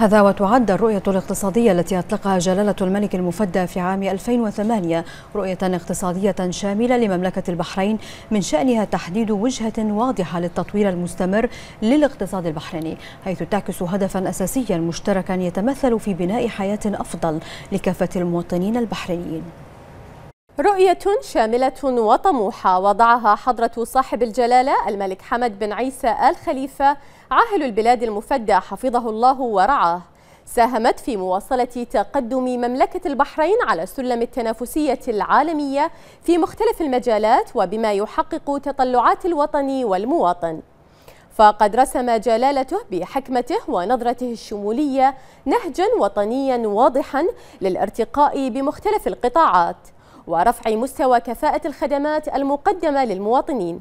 هذا وتعد الرؤية الاقتصادية التي أطلقها جلالة الملك المفدى في عام 2008 رؤية اقتصادية شاملة لمملكة البحرين من شأنها تحديد وجهة واضحة للتطوير المستمر للاقتصاد البحريني حيث تعكس هدفا أساسيا مشتركا يتمثل في بناء حياة أفضل لكافة المواطنين البحرينيين رؤية شاملة وطموحة وضعها حضرة صاحب الجلالة الملك حمد بن عيسى آل خليفة عاهل البلاد المفدى حفظه الله ورعاه ساهمت في مواصلة تقدم مملكة البحرين على سلم التنافسية العالمية في مختلف المجالات وبما يحقق تطلعات الوطن والمواطن فقد رسم جلالته بحكمته ونظرته الشمولية نهجا وطنيا واضحا للارتقاء بمختلف القطاعات ورفع مستوى كفاءة الخدمات المقدمة للمواطنين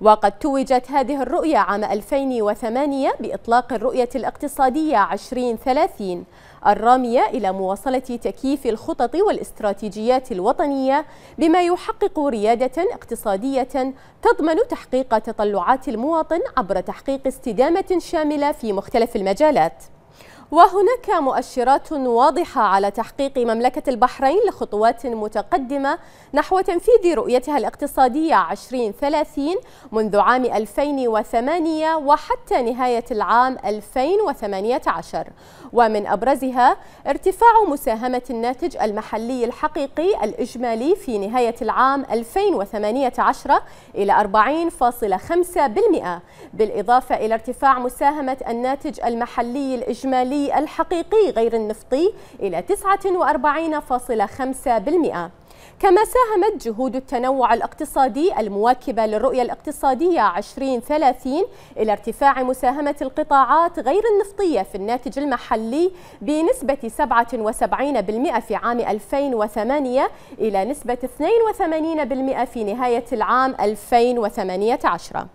وقد توجت هذه الرؤية عام 2008 بإطلاق الرؤية الاقتصادية 2030 الرامية إلى مواصلة تكييف الخطط والاستراتيجيات الوطنية بما يحقق ريادة اقتصادية تضمن تحقيق تطلعات المواطن عبر تحقيق استدامة شاملة في مختلف المجالات وهناك مؤشرات واضحة على تحقيق مملكة البحرين لخطوات متقدمة نحو تنفيذ رؤيتها الاقتصادية 2030 منذ عام 2008 وحتى نهاية العام 2018 ومن أبرزها ارتفاع مساهمة الناتج المحلي الحقيقي الإجمالي في نهاية العام 2018 إلى 40.5% بالإضافة إلى ارتفاع مساهمة الناتج المحلي الإجمالي الحقيقي غير النفطي إلى 49.5% كما ساهمت جهود التنوع الاقتصادي المواكبة للرؤية الاقتصادية 2030 إلى ارتفاع مساهمة القطاعات غير النفطية في الناتج المحلي بنسبة 77% في عام 2008 إلى نسبة 82% في نهاية العام 2018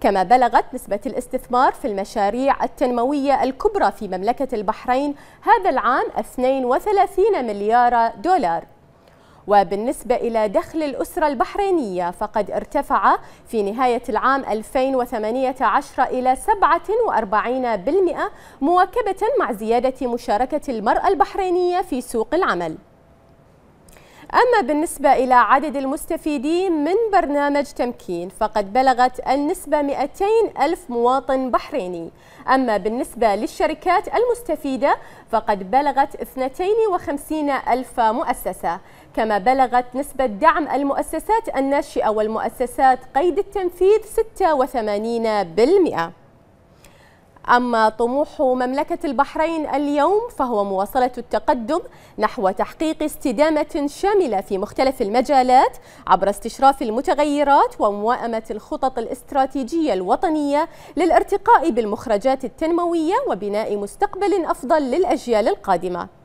كما بلغت نسبة الاستثمار في المشاريع التنموية الكبرى في مملكة البحرين هذا العام 32 مليار دولار وبالنسبة إلى دخل الأسرة البحرينية فقد ارتفع في نهاية العام 2018 إلى 47% مواكبة مع زيادة مشاركة المرأة البحرينية في سوق العمل أما بالنسبة إلى عدد المستفيدين من برنامج تمكين فقد بلغت النسبة 200 ألف مواطن بحريني أما بالنسبة للشركات المستفيدة فقد بلغت 52 ألف مؤسسة كما بلغت نسبة دعم المؤسسات الناشئة والمؤسسات قيد التنفيذ 86% أما طموح مملكة البحرين اليوم فهو مواصلة التقدم نحو تحقيق استدامة شاملة في مختلف المجالات عبر استشراف المتغيرات وموائمة الخطط الاستراتيجية الوطنية للارتقاء بالمخرجات التنموية وبناء مستقبل أفضل للأجيال القادمة